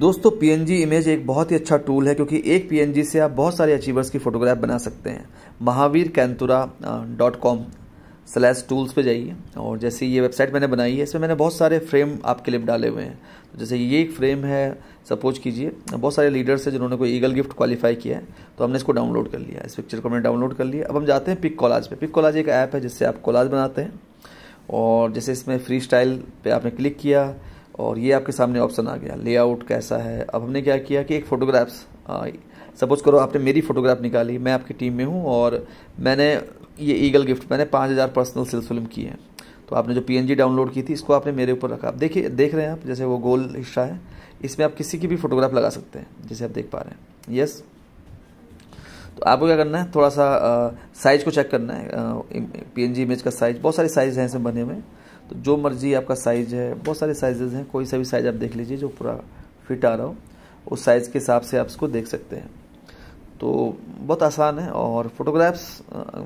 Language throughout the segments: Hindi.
दोस्तों पीएनजी इमेज एक बहुत ही अच्छा टूल है क्योंकि एक पीएनजी से आप बहुत सारे अचीवर्स की फ़ोटोग्राफ बना सकते हैं महावीर कैंतुरा डॉट कॉम स्लैश टूल्स पर जाइए और जैसे ये वेबसाइट मैंने बनाई है इसमें मैंने बहुत सारे फ्रेम आपके लिए डाले हुए हैं तो जैसे ये एक फ्रेम है सपोज कीजिए बहुत सारे लीडर्स हैं जिन्होंने कोई ईगल गिफ्ट क्वालिफाई किया है तो हमने इसको डाउनलोड कर लिया इस पिक्चर को हमने डाउनलोड कर लिया अब हम जाते हैं पिक कॉलाज पे पिक कॉलाज एक ऐप है जिससे आप कॉलाज बनाते हैं और जैसे इसमें फ्री स्टाइल पर आपने क्लिक किया और ये आपके सामने ऑप्शन आ गया लेआउट कैसा है अब हमने क्या किया कि एक फ़ोटोग्राफ्स सपोज़ करो आपने मेरी फ़ोटोग्राफ निकाली मैं आपकी टीम में हूँ और मैंने ये ईगल गिफ्ट मैंने पाँच हज़ार पर्सनल सेल्स फिल्म की है तो आपने जो पीएनजी डाउनलोड की थी इसको आपने मेरे ऊपर रखा आप देखिए देख रहे हैं आप जैसे वो गोल हिस्सा है इसमें आप किसी की भी फोटोग्राफ लगा सकते हैं जैसे आप देख पा रहे हैं यस तो आपको क्या करना है थोड़ा सा साइज़ को चेक करना है पीएनजी इमेज का साइज़ बहुत सारे साइज़ हैं इसमें बने हुए तो जो मर्जी आपका साइज़ है बहुत सारे साइजेज़ हैं कोई सा भी साइज़ आप देख लीजिए जो पूरा फिट आ रहा हो उस साइज़ के हिसाब से आप इसको देख सकते हैं तो बहुत आसान है और फोटोग्राफ्स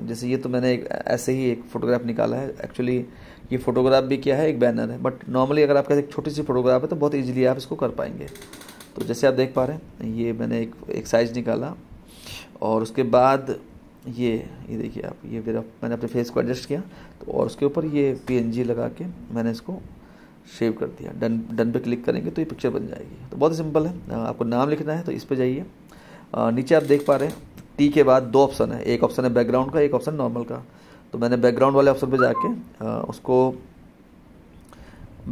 जैसे ये तो मैंने एक ऐसे ही एक फ़ोटोग्राफ निकाला है एक्चुअली ये फ़ोटोग्राफ भी क्या है एक बैनर है बट नॉर्मली अगर आपका एक छोटी सी फोटोग्राफ है तो बहुत ईजिली आप इसको कर पाएंगे तो जैसे आप देख पा रहे हैं ये मैंने एक एक साइज़ निकाला और उसके बाद ये ये देखिए आप ये मेरा मैंने अपने फेस को एडजस्ट किया तो और उसके ऊपर ये पी लगा के मैंने इसको शेव कर दिया डन डन पे क्लिक करेंगे तो ये पिक्चर बन जाएगी तो बहुत ही सिंपल है आपको नाम लिखना है तो इस पर जाइए नीचे आप देख पा रहे हैं टी के बाद दो ऑप्शन है एक ऑप्शन है बैकग्राउंड का एक ऑप्शन नॉर्मल का तो मैंने बैकग्राउंड वाले ऑप्शन पर जाके उसको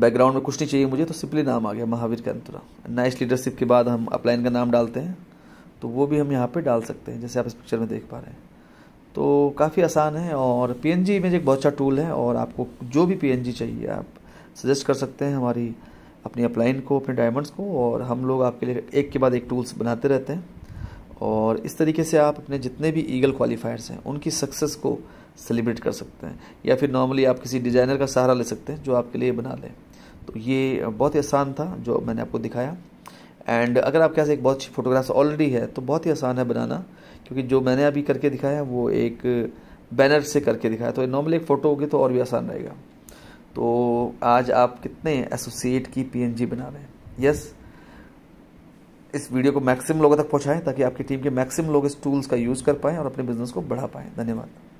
बैकग्राउंड में कुछ नहीं चाहिए मुझे तो सिंपली नाम आ गया महावीर अंतरा नाइस लीडरशिप के बाद हम अपलाइन का नाम डालते हैं तो वो भी हम यहाँ पे डाल सकते हैं जैसे आप इस पिक्चर में देख पा रहे हैं तो काफ़ी आसान है और पी एन जी इमेज एक बहुत अच्छा टूल है और आपको जो भी पी एन जी चाहिए आप सजेस्ट कर सकते हैं हमारी अपनी अपलाइन को अपने डायमंड्स को और हम लोग आपके लिए एक के बाद एक टूल्स बनाते रहते हैं और इस तरीके से आप अपने जितने भी ईगल क्वालिफायर्स हैं उनकी सक्सेस को सेलिब्रेट कर सकते हैं या फिर नॉर्मली आप किसी डिज़ाइनर का सहारा ले सकते हैं जो आपके लिए बना लें तो ये बहुत ही आसान था जो मैंने आपको दिखाया एंड अगर आपके पास एक बहुत अच्छी फोटोग्राफ्स ऑलरेडी है तो बहुत ही आसान है बनाना क्योंकि जो मैंने अभी करके दिखाया वो एक बैनर से करके दिखाया तो नॉर्मली एक फ़ोटो होगी तो और भी आसान रहेगा तो आज आप कितने एसोसिएट की पीएनजी बना रहे हैं यस इस वीडियो को मैक्सिमम लोगों तक पहुंचाएं ताकि आपकी टीम के मैक्सिमम लोग इस टूल्स का यूज़ कर पाएँ और अपने बिजनेस को बढ़ा पाएँ धन्यवाद